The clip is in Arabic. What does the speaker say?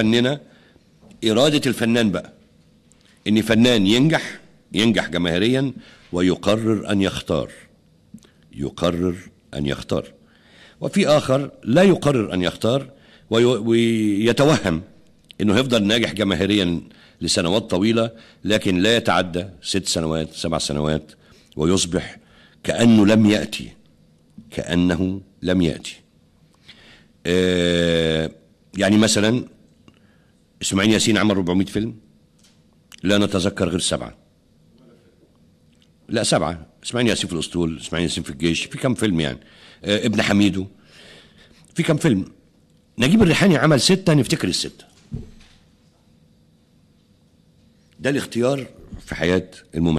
فننا إرادة الفنان بقى إن فنان ينجح ينجح جماهيريا ويقرر أن يختار يقرر أن يختار وفي آخر لا يقرر أن يختار ويتوهم أنه هيفضل ناجح جماهيريا لسنوات طويلة لكن لا يتعدى ست سنوات سبع سنوات ويصبح كأنه لم يأتي كأنه لم يأتي آه يعني مثلا اسماعيل ياسين عمل 400 فيلم لا نتذكر غير سبعه لا سبعه اسماعيل ياسين في الاسطول اسماعيل ياسين في الجيش في كم فيلم يعني آه، ابن حميدو في كم فيلم نجيب الريحاني عمل سته نفتكر السته ده الاختيار في حياه الممثل